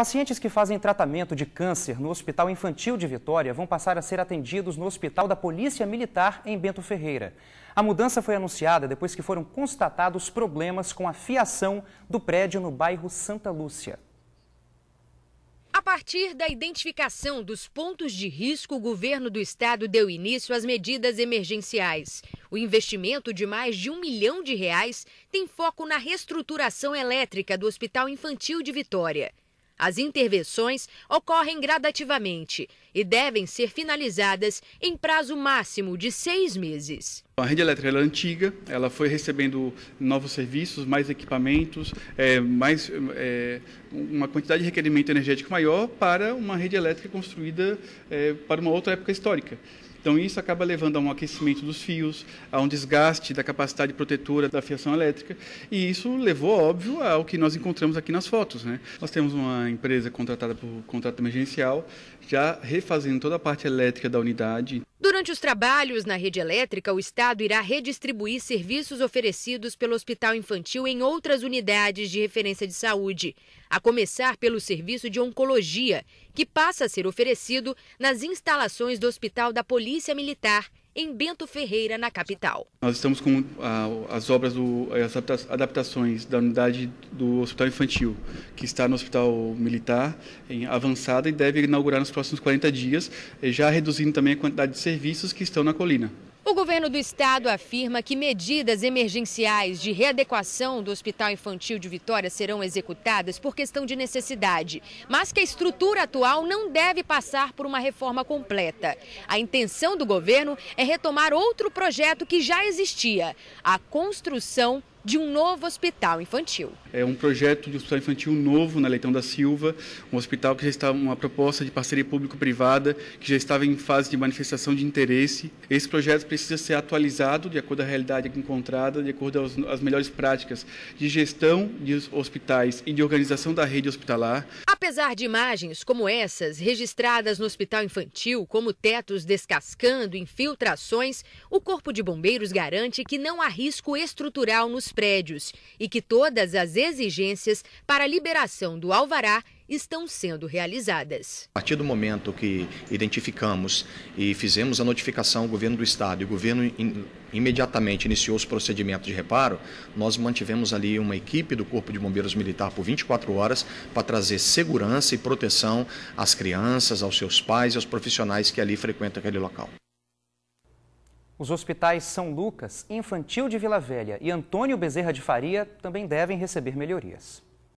Pacientes que fazem tratamento de câncer no Hospital Infantil de Vitória vão passar a ser atendidos no Hospital da Polícia Militar em Bento Ferreira. A mudança foi anunciada depois que foram constatados problemas com a fiação do prédio no bairro Santa Lúcia. A partir da identificação dos pontos de risco, o governo do estado deu início às medidas emergenciais. O investimento de mais de um milhão de reais tem foco na reestruturação elétrica do Hospital Infantil de Vitória. As intervenções ocorrem gradativamente e devem ser finalizadas em prazo máximo de seis meses. A rede elétrica é antiga, ela foi recebendo novos serviços, mais equipamentos, é, mais é, uma quantidade de requerimento energético maior para uma rede elétrica construída é, para uma outra época histórica. Então, isso acaba levando a um aquecimento dos fios, a um desgaste da capacidade protetora da fiação elétrica, e isso levou, óbvio, ao que nós encontramos aqui nas fotos. Né? Nós temos uma empresa contratada por contrato emergencial, já refazendo toda a parte elétrica da unidade. Durante os trabalhos na rede elétrica, o Estado irá redistribuir serviços oferecidos pelo Hospital Infantil em outras unidades de referência de saúde, a começar pelo serviço de oncologia, que passa a ser oferecido nas instalações do Hospital da Polícia Militar, em Bento Ferreira, na capital. Nós estamos com ah, as obras, as adaptações da unidade do Hospital Infantil, que está no Hospital Militar, em avançada e deve inaugurar nos próximos 40 dias, eh, já reduzindo também a quantidade de serviços que estão na colina. O governo do estado afirma que medidas emergenciais de readequação do Hospital Infantil de Vitória serão executadas por questão de necessidade, mas que a estrutura atual não deve passar por uma reforma completa. A intenção do governo é retomar outro projeto que já existia, a construção de um novo hospital infantil. É um projeto de hospital infantil novo na Leitão da Silva, um hospital que já está uma proposta de parceria público-privada que já estava em fase de manifestação de interesse. Esse projeto precisa ser atualizado de acordo com a realidade encontrada, de acordo com as melhores práticas de gestão de hospitais e de organização da rede hospitalar. Apesar de imagens como essas registradas no hospital infantil, como tetos descascando, infiltrações, o Corpo de Bombeiros garante que não há risco estrutural nos prédios e que todas as exigências para a liberação do alvará estão sendo realizadas. A partir do momento que identificamos e fizemos a notificação ao governo do estado e o governo in, imediatamente iniciou os procedimentos de reparo, nós mantivemos ali uma equipe do Corpo de Bombeiros Militar por 24 horas para trazer segurança e proteção às crianças, aos seus pais e aos profissionais que ali frequentam aquele local. Os hospitais São Lucas, Infantil de Vila Velha e Antônio Bezerra de Faria também devem receber melhorias.